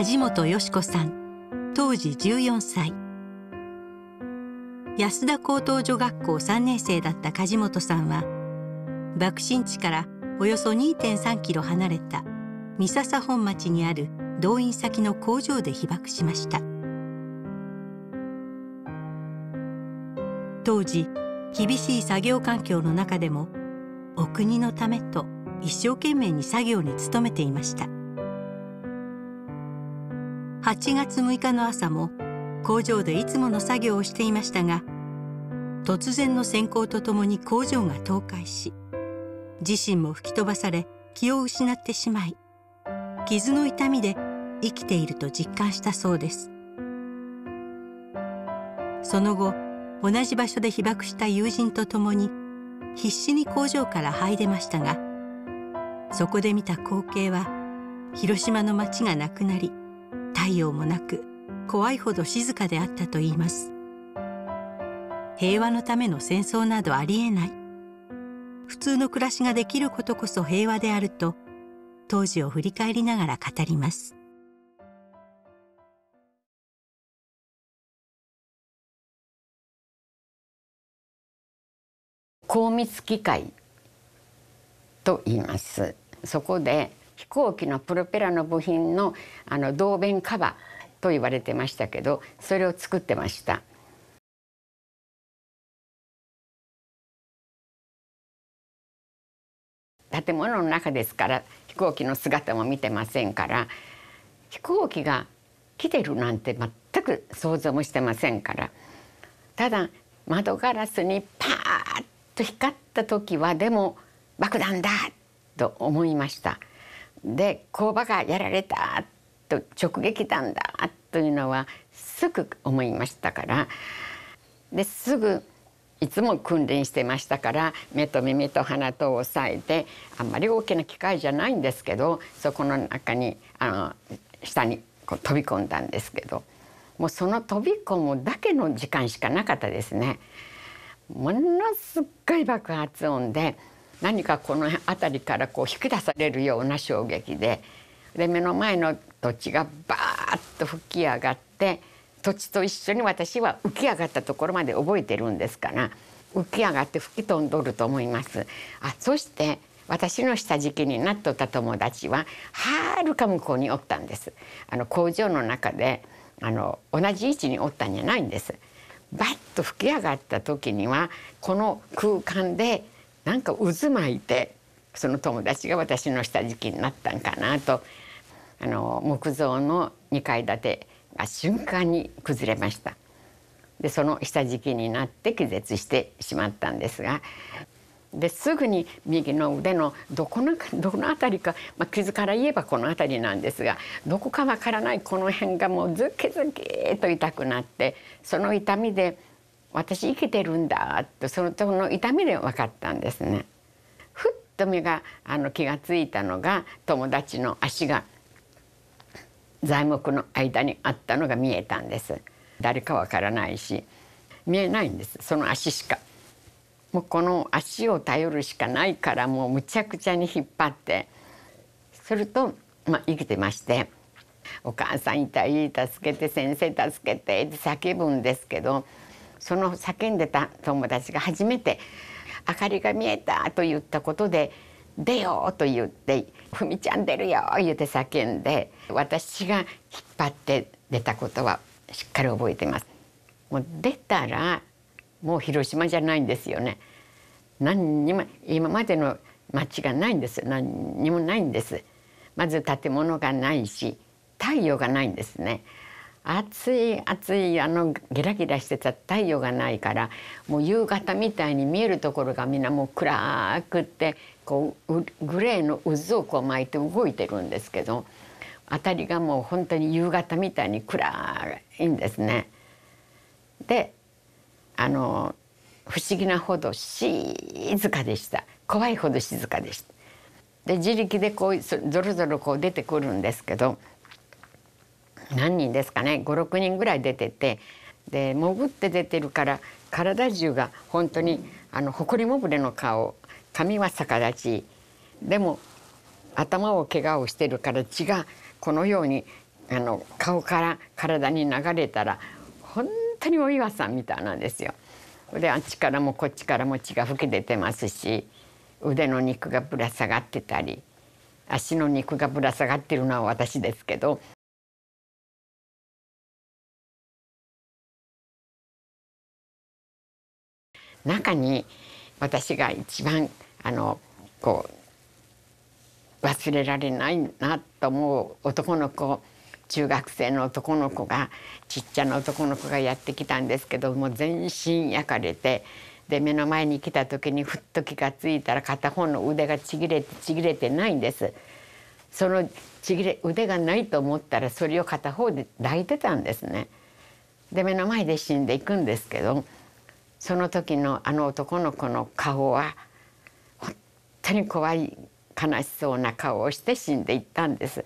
梶本よ子さん当時14歳安田高等女学校3年生だった梶本さんは爆心地からおよそ2.3キロ離れた三笹本町にある動員先の工場で被爆しました当時厳しい作業環境の中でもお国のためと一生懸命に作業に努めていました。8月6日の朝も工場でいつもの作業をしていましたが突然の閃光とともに工場が倒壊し自身も吹き飛ばされ気を失ってしまい傷の痛みで生きていると実感したそうですその後同じ場所で被爆した友人と共に必死に工場から這い出ましたがそこで見た光景は広島の街がなくなり太陽もなく怖いほど静かであったといいます平和のための戦争などありえない普通の暮らしができることこそ平和であると当時を振り返りながら語ります高密機会と言いますそこで飛行機のプロペラの部品のあの導弁カバーと言われてましたけどそれを作ってました。建物の中ですから飛行機の姿も見てませんから飛行機が来てるなんて全く想像もしてませんからただ窓ガラスにパーッと光った時はでも爆弾だと思いました。で工場がやられたと直撃んだというのはすぐ思いましたからですぐいつも訓練してましたから目と耳と鼻と押さえてあんまり大きな機械じゃないんですけどそこの中にあの下にこう飛び込んだんですけどもうその飛び込むだけの時間しかなかったですね。ものすっごい爆発音で何かこの辺りからこう引き出されるような衝撃でで目の前の土地がバーッと吹き上がって土地と一緒に私は浮き上がったところまで覚えてるんですから浮き上がって吹き飛んどると思います。あそして私の下敷きになっとった友達ははるか向こうにおったんですあの工場の中であの同じ位置におったんじゃないんですバッと吹き上がった時にはこの空間でなんか渦巻いてその友達が私の下敷きになったんかなとあの木造の2階建てが瞬間に崩れましたでその下敷きになって気絶してしまったんですがですぐに右の腕のどこのどの辺りか、まあ、傷から言えばこの辺りなんですがどこかわからないこの辺がもうズッキズキと痛くなってその痛みで私生きてるんだとそのその痛みで分かったんですね。ふっと目があの気がついたのが友達の足が材木の間にあったのが見えたんです。誰かわからないし見えないんですその足しか。もうこの足を頼るしかないからもうむちゃくちゃに引っ張ってすると、まあ、生きてまして「お母さん痛い助けて先生助けて」って叫ぶんですけどその叫んでた友達が初めて「明かりが見えた」と言ったことで「出よ」う」と言って「ふみちゃん出るよ」言うて叫んで私が引っ張って出たことはしっかり覚えてます。もう出たらもう広島じゃないんですよね。何にも今までの町がないんです何にもないんです。まず建物がないし太陽がないんですね。暑い暑いあのギラギラしてた太陽がないからもう夕方みたいに見えるところがみんなもう暗くってこうグレーの渦をこう巻いて動いてるんですけど辺りがもう本当に夕方みたいに暗いんですね。であの不思議なほど静かでした怖いほど静かでした。で自力でこうぞろぞろこう出てくるんですけど何人ですかね56人ぐらい出ててで潜って出てるから体中が本当にあのりもぶれの顔髪は逆立ちでも頭を怪我をしてるから血がこのようにあの顔から体に流れたら本当にお岩さんみたいなんですよ。であっちからもこっちからも血が吹き出てますし腕の肉がぶら下がってたり足の肉がぶら下がってるのは私ですけど中に私が一番あのこう忘れられないなと思う男の子中学生の男の子がちっちゃな男の子がやってきたんですけども全身焼かれてで目の前に来た時にふっと気が付いたら片方の腕がちぎれてちぎれてないんです。そのちぎれ腕がないと思ったらそれを片方で抱いてたんですね。で目の前で死んでいくんですけどその時のあの男の子の顔は本当に怖い悲しそうな顔をして死んでいったんです。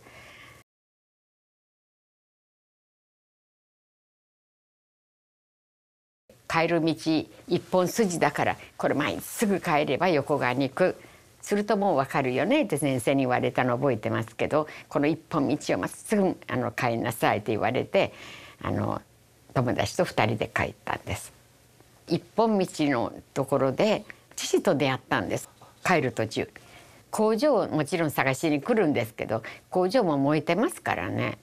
帰る道一本筋だからこれ前すぐ帰れば横側に行くするともう分かるよねって先生に言われたの覚えてますけどこの一本道をまっすぐあの帰りなさいって言われてあの友達と2人で帰ったんです。一本道のところで父と出会ったんです帰る途中工場をもちろん探しに来るんですけど工場も燃えてますからね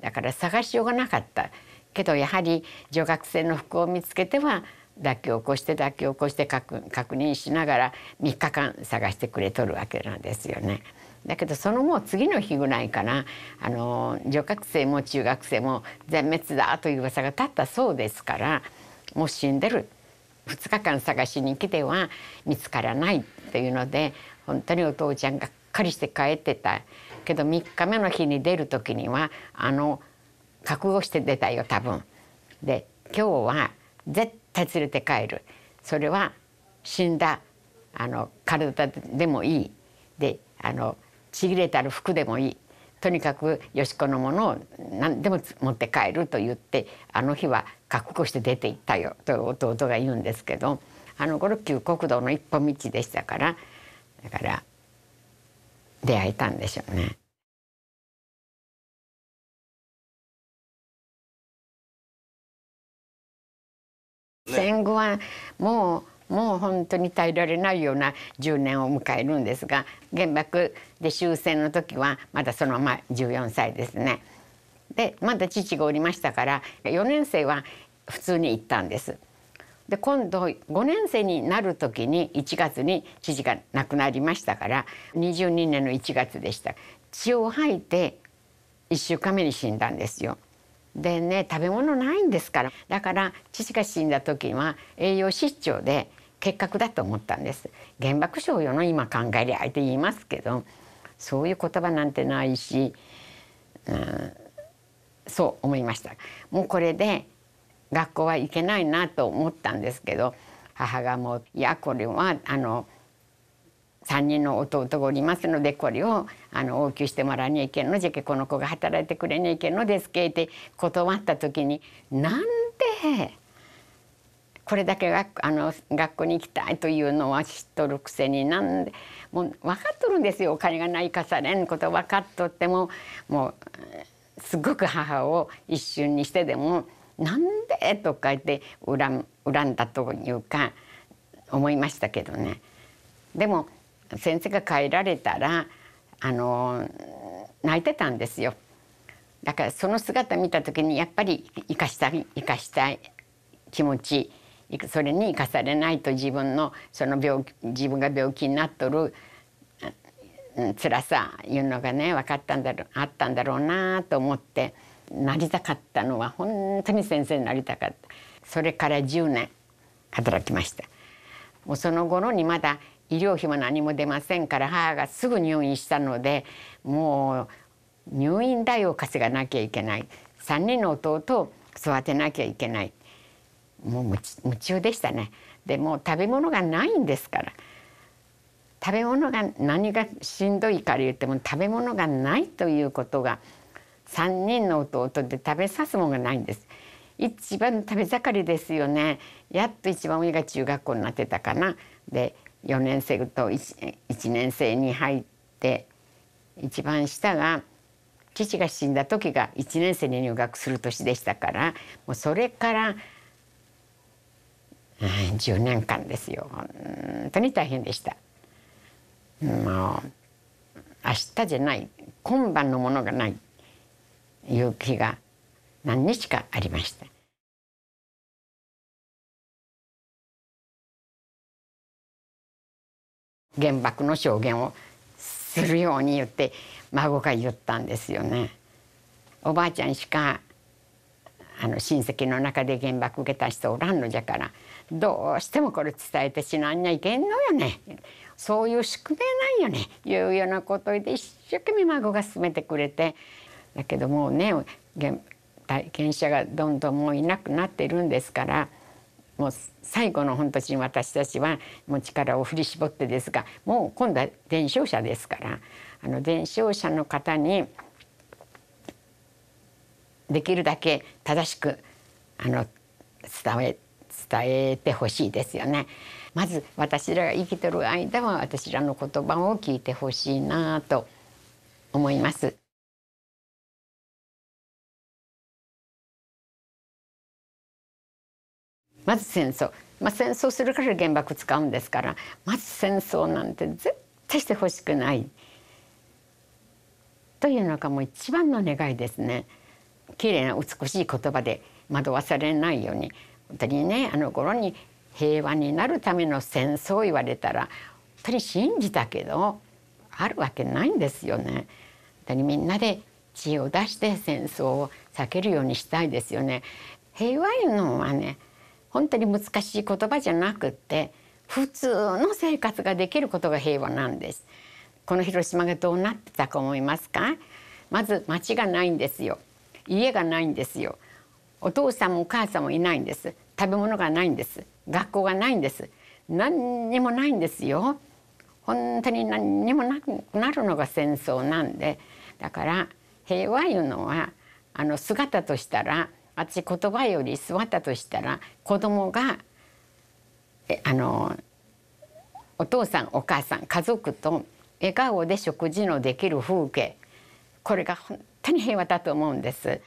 だから探しようがなかったけどやはり女学生の服を見つけては抱き起こして抱き起こして確認しながら3日間探してくれとるわけなんですよね。だけどそのもう次の日ぐらいかなあの女学生も中学生も全滅だという噂が立ったそうですからもう死んでる2日間探しに来ては見つからないというので本当にお父ちゃんがっかりして帰ってたけど3日目の日に出る時にはあの覚悟して出たよ多分。で今日は絶対連れて帰るそれは死んだあの体でもいいであのちぎれたる服でもいいとにかくよしこのものを何でも持って帰ると言ってあの日は覚悟して出て行ったよと弟が言うんですけどあの頃旧国道の一歩道でしたからだから出会えたんでしょうね。ね戦後はもうもう本当に耐えられないような10年を迎えるんですが原爆で終戦の時はまだそのまま14歳ですね。でまだ父がおりましたから4年生は普通に行ったんです。で今度5年生になる時に1月に父が亡くなりましたから22年の1月でした血を吐いて1週間目に死んだんですよ。でね食べ物ないんですからだから父が死んだ時は栄養失調で結核だと思ったんです原爆症よの今考えりゃあえて言いますけどそういう言葉なんてないし、うん、そう思いましたもうこれで学校は行けないなと思ったんですけど母がもう「いやこれはあの3人の弟がおりますのでこれをあの応急してもらわにゃいけんのじゃけこの子が働いてくれにゃいけんのですけ」って断った時になんでこれだけがあの学校に行きたいというのは知っとるくせになんでもう分かっとるんですよお金がないかされんこと分かっとってももう。すごく母を一瞬にしてでも「なんで?」とか言って恨んだというか思いましたけどね。でも先生が帰られたらあの泣いてたんですよ。だからその姿見た時にやっぱり生かしたい生かしたい気持ちそれに生かされないと自分のその病気自分が病気になっとる辛さいうのがね分かったんだろうあったんだろうなと思ってなりたかったのは本当に先生になりたかったそれから10年働きましたもうその頃にまだ医療費も何も出ませんから母がすぐ入院したのでもう入院代を稼がなきゃいけない3人の弟を育てなきゃいけないもう夢中でしたねでも食べ物がないんですから。食べ物が何がしんどいから言っても食べ物がないということが3人の弟で食べさすもがないんです。一番食べ盛りですよねやっと一番上が中学校になってたかなで4年生と 1, 1年生に入って一番下が父が死んだ時が1年生に入学する年でしたからもうそれから、10年間ですよ本当に大変でした。もう明日じゃない今晩のものがないいう日が何日かありました。原爆の証言をするように言って孫が言ったんですよね。おばあちゃんしかあの親戚の中で原爆受けた人おらんのじゃからどうしてもこれ伝えてしなんにゃいけんのよね。そういう宿命なんよねいうようなことで一生懸命孫が勧めてくれてだけどもうね体験者がどんどんもういなくなってるんですからもう最後の本当に私たちはもう力を振り絞ってですがもう今度は伝承者ですからあの伝承者の方にできるだけ正しくあの伝え伝えてほしいですよね。まず私らが生きてる間は私らの言葉を聞いてほしいなと思います。まず戦争、まあ、戦争するから原爆使うんですからまず戦争なんて絶対してほしくないというのがもう一番の願いですね。綺麗な美しい言葉で惑わされないように本当にねあの頃に平和になるための戦争を言われたら本当に信じたけどあるわけないんですよね。本当にみんなで知恵を出して戦争を避けるようにしたいですよね。平和いうのはね本当に難しい言葉じゃなくって普通の生活ができることが平和なんです。この広島がどうなってたか思いますかまず町がないんですよ家がないんですよお父さんもお母さんもいないんです食べ物がないんです学校がないんです何にもないんですよ本当に何にもなくなるのが戦争なんでだから平和いうのはあの姿としたら私言葉より座ったとしたら子供があのお父さんお母さん家族と笑顔で食事のできる風景これが本当に平和だと思うんです。